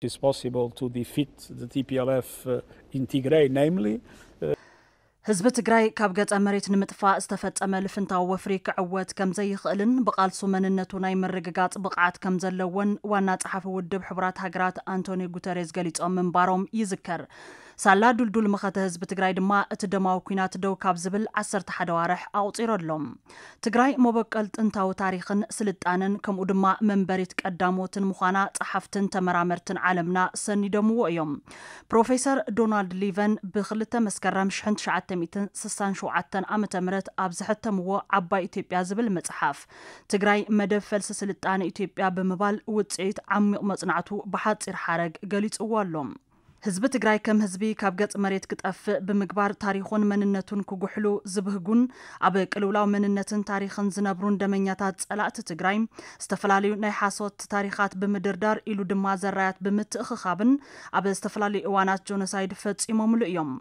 is possible to defeat the TPLF uh, in Tigray, namely. حزب تگرای کابجت آمریت نمتفا استفاده ملف انتاو فریق عوض کم زی خالن بقال سومن نتو نیم رجعات بقعت کم زلون و نت حفود دب حبرات هجرات آنتونی گوتریز گلیت آمین برام یذکر. ሳላ ዱልዱል ምኸተ ህዝቢ ትግራይ ድማ እቲ ደማዊ ኩናት ደው ካብ ዝብል 11 ዋርሕ ኣውፂሮ ኣሎም ትግራይ መበቀል ጥንታዊ ታሪክን ስልጣንን ከምኡ ድማ መንበሪት ቀዳሞትን ምዃና ፀሓፍትን ተመራመርትን ዓለምና ሰኒደምዎ እዮም ፕሮፌሰር ዶናልድ ሊቨን ብክልተ መስከረም 1967 ዓ ም ኣብ ዝሕተምዎ ዓባይ ኢትዮጵያ ዝብል መፅሓፍ ትግራይ መደብ ፈልሲ ስልጣነ ኢትዮጵያ ብምባል ውፅኢት ዓሚቕ መፅናዕቱ ብሓፂር ሓረግ ገሊፅዎ ኣሎም ህዝቢ ትግራይ ከም ህዝቢ ካብ ገጽ መሬት ክጠፍእ ብምግባር ታሪኹን መንነቱን ክጉሕሉ ዝብህጉን ኣብ ቅልውላው መንነትን ታሪኽን ዝነብሩን ደመኛታት ጸላእቲ ትግራይ ዝተፈላለዩ ናይ ሓሶት ታሪኻት ብምድርዳር ኢሉ ድማ ዘራያት ብምትእኽኻብን ኣብ ዝተፈላለዩ እዋናት ጆኖሳይድ ፈጺሞምሉ እዮም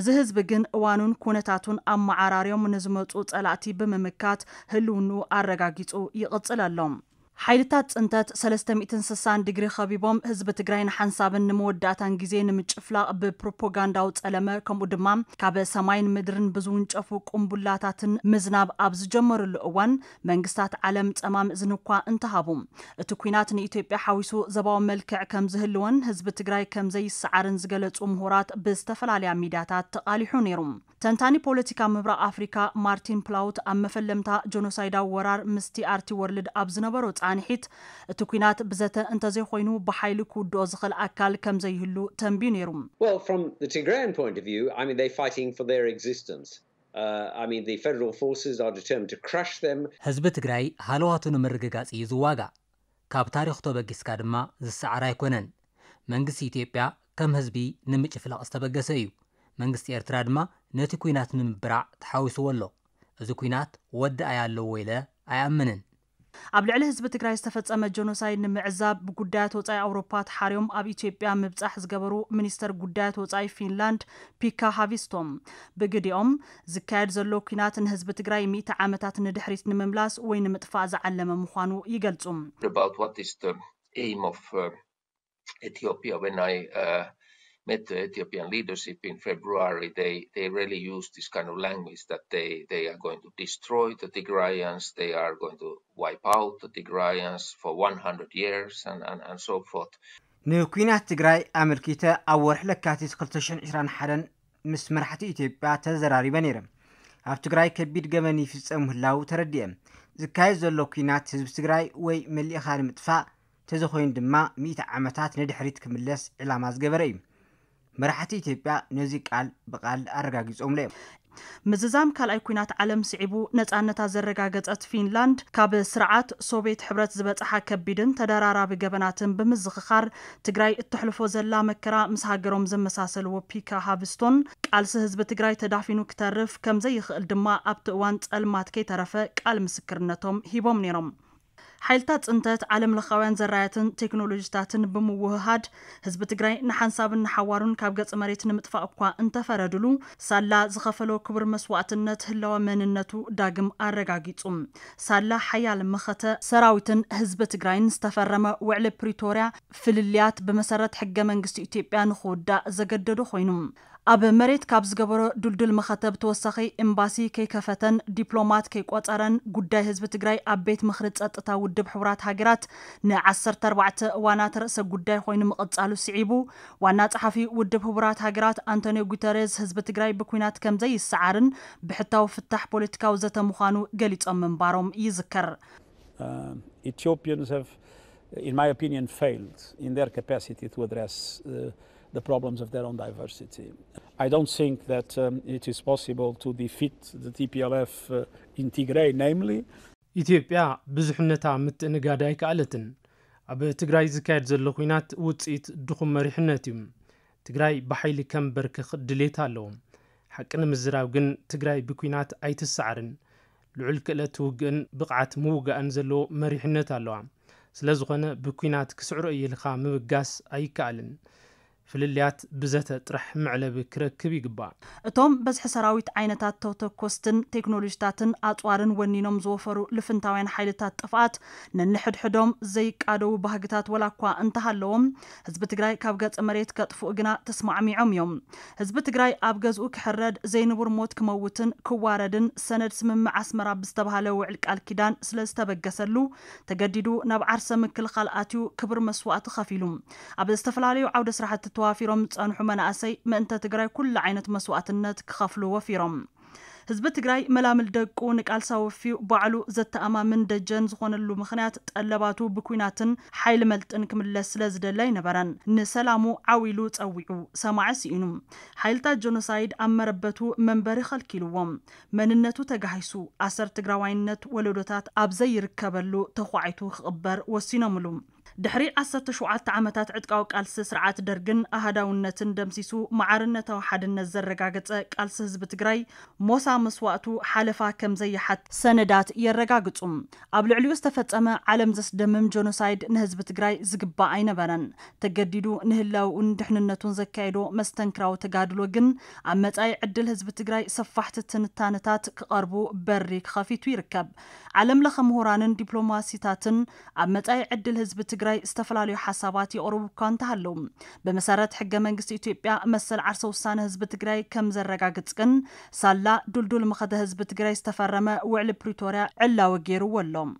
እዚ ህዝቢ ግን እዋኑን ኩነታቱን ኣብ መዓራርዮም ንዝመፁ ጸላእቲ ብምምካት ህልውኑ ኣረጋጊጹ ይቕጽል ኣሎም ሓይልታት ፅንተት 361 ዲግሪ ከቢቦም ህዝቢ ትግራይ ንሓንሳብን ንመወዳእታን ግዜ ንምጭፍላቅ ብፕሮፓጋንዳዊ ፀለመ ከምኡ ድማ ካብ ሰማይን ምድርን ብዝውንጨፉ ቁምቡላታትን ምዝናብ ኣብ ዝጀመሩሉ እዋን መንግስታት ዓለም ፀማም ዝንኳ እንተሃቡ እቲ ኩናት ንኢትዮጵያ ሓዊሱ ዘባዊ መልክዕ ከም ዝህልወን ህዝቢ ትግራይ ከምዘይሰዓርን ዝገለፁ ምሁራት ብዝተፈላለያ ሚድያታት ተቃሊሑ ነይሩ ተንታኒ ፖለቲካ ምብራቅ ኣፍሪካ ማርቲን ፕላውት ኣብ መፈለምታ ጆኖሳይዳዊ ወራር ምስቲ ኣርቲ ወርልድ ኣብ ዝነበሮ ፃ ኣንሒት እቲ ኩናት ብዘተ እንተዘይኮይኑ ብሓይሊ ክውድኦ ዝኽእል ኣካል ከም ዘይህሉ ተንቢዩ ነይሩ uh, ህዝቢ ትግራይ ሃለዋቱ ንምርግጋፂ እዩ ዝዋጋእ ካብ ታሪክ ተበጊስካ ድማ ዝሰዕር ኣይኮነን መንግስቲ ኢትዮጵያ ከም ህዝቢ ንምጭፍላቕ ዝተበገሰ እዩ መንግስቲ ኤርትራ ድማ ነቲ ኩናት ንምብራዕ ተሓዊስዎ ኣሎ እዚ ኩናት ወዲ ኣይ ኣለዎ ኢለ ኣይኣምንን ኣብ ልዕሊ ህዝቢ ትግራይ ዝተፈፀመ ጀኖሳይድ ንምዕዛብ ብጉዳያት ወፃኢ ኣውሮፓ ተሓርዮም ኣብ ኢትዮጵያ ምብፃሕ ዝገበሩ ሚኒስተር ጉዳያት ወፃኢ ፊንላንድ ፒካ ሃቪስቶም ብግዲኦም ዝካየድ ዘሎ ኩናት ንህዝቢ ትግራይ ሚእቲ ዓመታት ንድሕሪት ንምምላስ ወይ ንምጥፋእ ዝዓለመ ምዃኑ ይገልጹ met the Ethiopian leadership in February, they, they really used this kind of language that they, they are going to destroy the Tigrayans, they are going to wipe out the Tigrayans for 100 years, and, and, and so forth. ንኩናት ትግራይ ኣመልኪተ ኣብ ወርሒ ለካቲት 221 ምስ መራሕቲ ኢትዮጵያ ተዘራሪበ ነይረ ኣብ ትግራይ ከቢድ ገበን ይፍፀም ምህላው ተረዲአ ዝካየድ ዘሎ ኩናት ህዝቢ ትግራይ ወይ መሊእኻ ንምጥፋእ ተዘኮይኑ ድማ 100 ዓመታት ንድሕሪት ክምለስ ዕላማ ዝገበረ እዩ መራሕቲ ኢትዮጵያ ነዚ ቃል ብቓል ኣረጋጊፆምሎ እዮም ምዝዛም ካልኣይ ኩናት ዓለም ስዒቡ ነፃነታ ዘረጋገፀት ፊንላንድ ካብ ስርዓት ሶቪየት ሕብረት ዝበፅሓ ከቢድን ተደራራቢ ገበናትን ብምዝኽኻር ትግራይ እተሕልፎ ዘላ መከራ ምስ ሃገሮም ዘመሳሰልዎ ፒካ ሃብስቶን ቃልሲ ህዝቢ ትግራይ ተዳፊኑ ክተርፍ ከምዘይኽእል ድማ ኣብቲ እዋን ፀልማት ከይተረፈ ቃል ምስክርነቶም ሂቦም ነይሮም ሓይልታት ፅንተት ዓለም ለኻውያን ዘራያትን ቴክኖሎጂታትን ብምውህሃድ ህዝቢ ትግራይ ንሓንሳብን ንሓዋሩን ካብ ገፅ መሬት ንምጥፋእ እኳ እንተፈረድሉ ሳላ ዝኸፈሎ ክቡር መስዋዕትነት ህለወ መንነቱ ዳግም ኣረጋጊፁ ሳላ ሓያል መኸተ ሰራዊትን ህዝቢ ትግራይን ዝተፈረመ ውዕሊ ፕሪቶርያ ፍልልያት ብመሰረት ሕገ መንግስቲ ኢትዮጵያ ንክውዳእ ዘገደዱ ኮይኑ ኣብ መሬት ካብ ዝገበሮ ድልዱል መኸተብ ተወሳኺ ኤምባሲ ከይከፈተን ዲፕሎማት ከይቆፀረን ጉዳይ ህዝቢ ትግራይ ኣብ ቤት ምክሪ ፀጥታ ውድብ ሕቡራት ሃገራት ን14 እዋናት ርእሰ ጉዳይ ኮይኑ ምቕፃሉ ስዒቡ ዋና ፀሓፊ ውድብ ሕቡራት ሃገራት ኣንቶኒዮ ጉተሬዝ ህዝቢ ትግራይ ብኩናት ከምዘይሰዓርን ብሕታዊ ፍታሕ ፖለቲካዊ ዘተ ምዃኑ ገሊፆም ምንባሮም ይዝከር ኢትዮጵያንስ have in my opinion failed in their capacity to address uh, Um, uh, ኢትዮጵያ ብዙሕነታ ምትእንጋዲ ኣይከኣለትን ኣብ ትግራይ ዝካየድ ዘሎ ኲናት ውጽኢት ድኹም መሪሕነት እዩ ትግራይ ብሓይሊ ከም በርክኽ ድሌት ኣለዎ ሓቂ ንምዝራብ ግን ትግራይ ብኲናት ኣይትስዕርን ልዑል ክእለ ውግእን ብቕዓት ምውጋእን ዘለዎ መሪሕነት ኣለዋ ስለ ዝዀነ ብኵናት ክስዕሩ እየ ኢልኻ ምብጋስ ኣይከኣልን ፍልልያት ብዘተ ጥራሕ ምዕለብ ክረክብ ይግባእ እቶም በዝሒ ሰራዊት ዓይነታት ተተኮስትን ቴክኖሎጂታትን ኣፅዋርን ወኒኖም ዝወፈሩ ልፍንታውያን ሓይልታት ጥፍኣት ነንሕድሕዶም ዘይቃደው ባህግታት ወላ እኳ እንተሃለዎም ህዝቢ ትግራይ ካብ ገፀ መሬት ከጥፍኡ ግና ተስማዕሚዖም እዮም ህዝቢ ትግራይ ኣብ ገዝኡ ክሕረድ ዘይንቡር ሞት ክመውትን ክዋረድን ሰነድ ስምምዕ ኣስመራ ብዝተባሃለ ውዕል ቃል ኪዳን ስለ ዝተበገሰሉ ተገዲዱ ናብ ዓርሰ ምክልኻል ኣትዩ ክብር መስዋእቲ ከፊሉ ኣብ ዝተፈላለዩ ዓውደ ስራሕቲ توافرهم تصنحوا مناسي من أنت تقرأ كل عينة مسوءة النت كخفلوا وفيرهم ህዝቢ ትግራይ መላምል ደቁ ንቃልሳ ወፊኡ ባዕሉ ዘተኣማምን ደጀን ዝኾነሉ ምክንያት ጠለባቱ ብኩናትን ሓይሊ መልጥን ክምለስ ስለ ዝደለ ይነበረን ንሰላሙ ዓዊሉ ፀዊዑ ሰማዕ ስኢኑ ሓይልታት ጀኖሳይድ ኣብ መረበቱ መንበሪ ከልኪልዎም መንነቱ ተጋሂሱ ኣሰር ትግራዋይነት ወለዶታት ኣብ ዘይርከበሉ ተኳዒቱ ክቕበር ወሲኖምሉ ድሕሪ 17 ዓመታት ዕጥቃዊ ቃልሲ ስርዓት ደርግን ኣህዳውነትን ደምሲሱ ማዕርነታዊ ሓድነት ዘረጋገፀ ቃልሲ ህዝቢ ትግራይ ሞሳ ምስዋእቱ ሓለፋ ከም ዘየሓት ሰነዳት የረጋግጹ ኣብ ልዕልዩ ዝተፈጸመ ዓለም ዘስደምም ጆኖሳይድ ንህዝቢ ትግራይ ዝግባእ ኣይነበረን ተገዲዱ ንህላውን ድሕንነቱን ዘካየዶ መስተንክራዊ ተጋድሎ ግን ኣብ መጻኢ ዕድል ህዝቢ ትግራይ ሰፋሕቲ ትንታነታት ክቐርቡ በሪ ክኸፊቱ ይርከብ ዓለም ለኸ ምሁራንን ዲፕሎማሲታትን ኣብ መጻኢ ዕድል ህዝቢ ትግራይ ዝተፈላለዩ ሓሳባት የቕርቡ እኳ እንተሃለዉ ብመሰረት ሕገ መንግስቲ ኢትዮጵያ መሰል ዓርሰ ውሳነ ህዝቢ ትግራይ ከም ዘረጋግጽ ግን ሳላ ዱል ዱል ህዝቢ ትግራይ ዝተፈረመ ውዕሊ ፕሪቶርያ ዕላዊ ገይሩዎ ኣሎም